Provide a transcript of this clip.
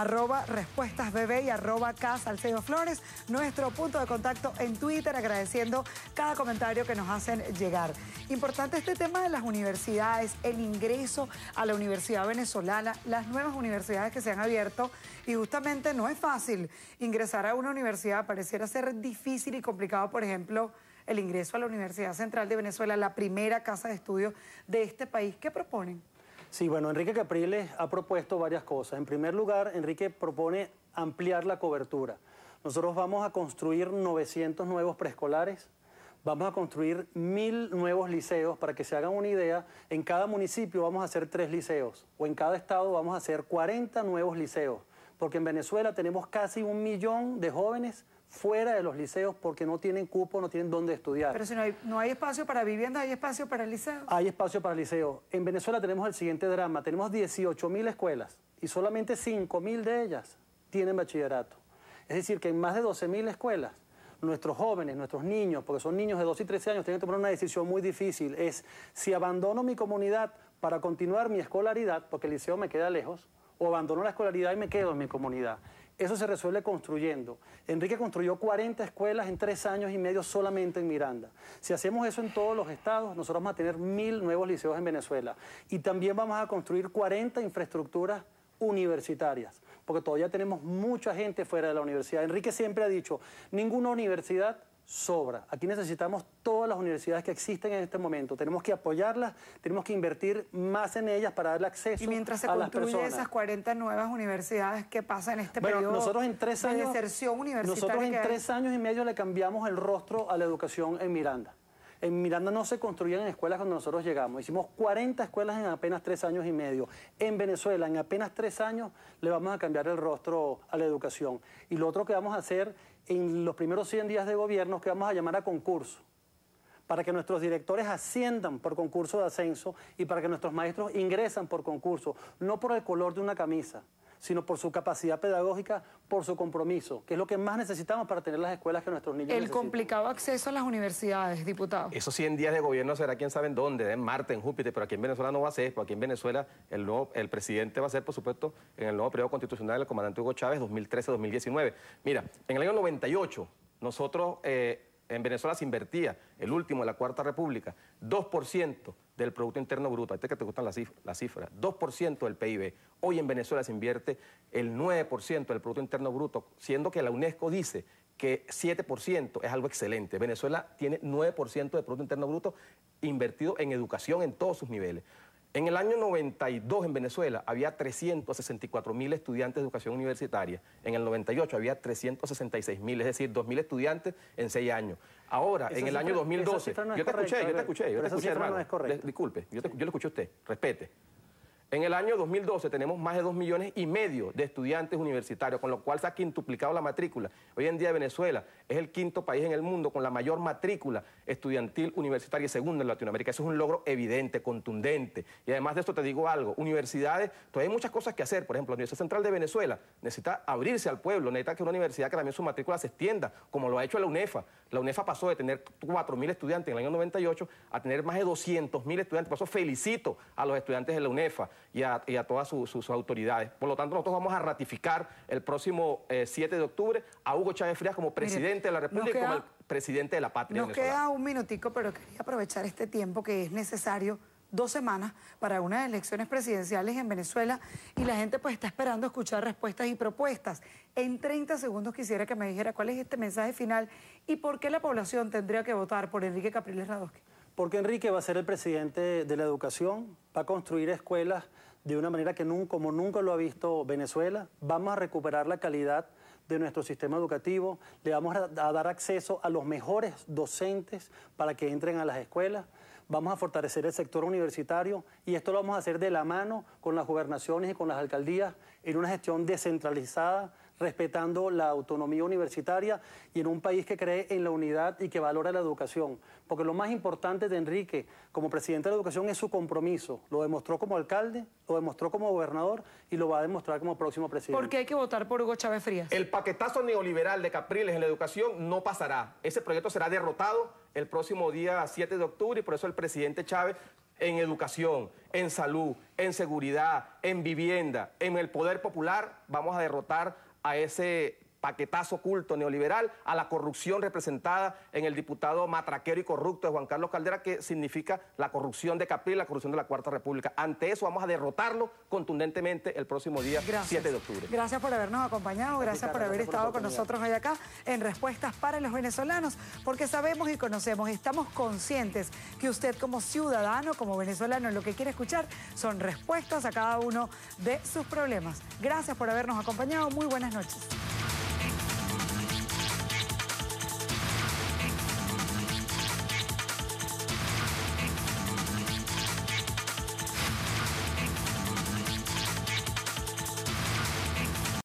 arroba respuestas bebé y arroba casa nuestro punto de contacto en Twitter, agradeciendo cada comentario que nos hacen llegar. Importante este tema de las universidades, el ingreso a la universidad venezolana, las nuevas universidades que se han abierto y justamente no es fácil ingresar a una universidad, pareciera ser difícil y complicado, por ejemplo, el ingreso a la Universidad Central de Venezuela, la primera casa de estudios de este país. ¿Qué proponen? Sí, bueno, Enrique Capriles ha propuesto varias cosas. En primer lugar, Enrique propone ampliar la cobertura. Nosotros vamos a construir 900 nuevos preescolares, vamos a construir mil nuevos liceos. Para que se hagan una idea, en cada municipio vamos a hacer tres liceos o en cada estado vamos a hacer 40 nuevos liceos, porque en Venezuela tenemos casi un millón de jóvenes fuera de los liceos porque no tienen cupo, no tienen dónde estudiar. Pero si no hay, espacio para vivienda, ¿hay espacio para liceo? Hay espacio para liceo. En Venezuela tenemos el siguiente drama. Tenemos 18.000 escuelas y solamente 5.000 de ellas tienen bachillerato. Es decir, que en más de 12.000 escuelas, nuestros jóvenes, nuestros niños, porque son niños de 12 y 13 años, tienen que tomar una decisión muy difícil. Es si abandono mi comunidad para continuar mi escolaridad, porque el liceo me queda lejos, o abandono la escolaridad y me quedo en mi comunidad. Eso se resuelve construyendo. Enrique construyó 40 escuelas en tres años y medio solamente en Miranda. Si hacemos eso en todos los estados, nosotros vamos a tener mil nuevos liceos en Venezuela. Y también vamos a construir 40 infraestructuras universitarias, porque todavía tenemos mucha gente fuera de la universidad. Enrique siempre ha dicho, ninguna universidad sobra. Aquí necesitamos todas las universidades que existen en este momento. Tenemos que apoyarlas, tenemos que invertir más en ellas para darle acceso Y mientras se construyen esas 40 nuevas universidades, ¿qué pasa en este bueno, periodo nosotros en tres años, Nosotros en tres años y medio le cambiamos el rostro a la educación en Miranda. En Miranda no se construían escuelas cuando nosotros llegamos. Hicimos 40 escuelas en apenas tres años y medio. En Venezuela, en apenas tres años, le vamos a cambiar el rostro a la educación. Y lo otro que vamos a hacer en los primeros 100 días de gobierno es que vamos a llamar a concurso para que nuestros directores asciendan por concurso de ascenso y para que nuestros maestros ingresan por concurso, no por el color de una camisa sino por su capacidad pedagógica, por su compromiso, que es lo que más necesitamos para tener las escuelas que nuestros niños El complicado acceso a las universidades, diputado. Esos 100 días de gobierno será quién sabe en dónde, en Marte, en Júpiter, pero aquí en Venezuela no va a ser, porque aquí en Venezuela el, el presidente va a ser, por supuesto, en el nuevo periodo constitucional del comandante Hugo Chávez 2013-2019. Mira, en el año 98 nosotros... Eh, en Venezuela se invertía, el último de la Cuarta República, 2% del Producto Interno Bruto, a ti que te gustan las cifras, 2% del PIB. Hoy en Venezuela se invierte el 9% del Producto Interno Bruto, siendo que la UNESCO dice que 7% es algo excelente. Venezuela tiene 9% del Producto Interno Bruto invertido en educación en todos sus niveles. En el año 92 en Venezuela había 364 mil estudiantes de educación universitaria. En el 98 había 366 mil, es decir, 2 mil estudiantes en 6 años. Ahora, en el año 2012, yo te escuché, yo te escuché, No es disculpe, yo, yo, lo escuché a usted, respete. En el año 2012 tenemos más de 2 millones y medio de estudiantes universitarios, con lo cual se ha quintuplicado la matrícula. Hoy en día Venezuela es el quinto país en el mundo con la mayor matrícula estudiantil universitaria y segunda en Latinoamérica. Eso es un logro evidente, contundente. Y además de esto te digo algo, universidades, todavía hay muchas cosas que hacer. Por ejemplo, la Universidad Central de Venezuela necesita abrirse al pueblo, necesita que una universidad que también su matrícula se extienda, como lo ha hecho la UNEFA. La UNEFA pasó de tener 4.000 estudiantes en el año 98 a tener más de 200.000 estudiantes. Por eso felicito a los estudiantes de la UNEFA y a, todas sus, autoridades. Por lo tanto, nosotros vamos a ratificar el próximo 7 eh, de octubre a Hugo Chávez Frías como presidente de la República y como presidente de la patria. Nos queda un minutico, pero quería aprovechar este tiempo que es necesario dos semanas para unas elecciones presidenciales en Venezuela y la gente pues está esperando escuchar respuestas y propuestas. En 30 segundos quisiera que me dijera cuál es este mensaje final y por qué la población tendría que votar por Enrique Capriles Radosky. Porque Enrique va a ser el presidente de la educación, va a construir escuelas de una manera que nunca, como nunca lo ha visto Venezuela. Vamos a recuperar la calidad de nuestro sistema educativo, le vamos a dar acceso a los mejores docentes para que entren a las escuelas vamos a fortalecer el sector universitario y esto lo vamos a hacer de la mano con las gobernaciones y con las alcaldías en una gestión descentralizada respetando la autonomía universitaria y en un país que cree en la unidad y que valora la educación. Porque lo más importante de Enrique como presidente de la educación es su compromiso. Lo demostró como alcalde, lo demostró como gobernador y lo va a demostrar como próximo presidente. ¿Por qué hay que votar por Hugo Chávez Frías? El paquetazo neoliberal de Capriles en la educación no pasará. Ese proyecto será derrotado el próximo día 7 de octubre y por eso el presidente Chávez en educación, en salud, en seguridad, en vivienda, en el poder popular, vamos a derrotar a ese paquetazo oculto neoliberal, a la corrupción representada en el diputado matraquero y corrupto de Juan Carlos Caldera, que significa la corrupción de Capri la corrupción de la Cuarta República. Ante eso vamos a derrotarlo contundentemente el próximo día 7 de octubre. Gracias por habernos acompañado, gracias, por haber estado con nosotros hoy acá en Respuestas para los Venezolanos, porque sabemos y conocemos, estamos conscientes que usted como ciudadano, como venezolano, lo que quiere escuchar son respuestas a cada uno de sus problemas. Gracias por habernos acompañado, muy buenas noches.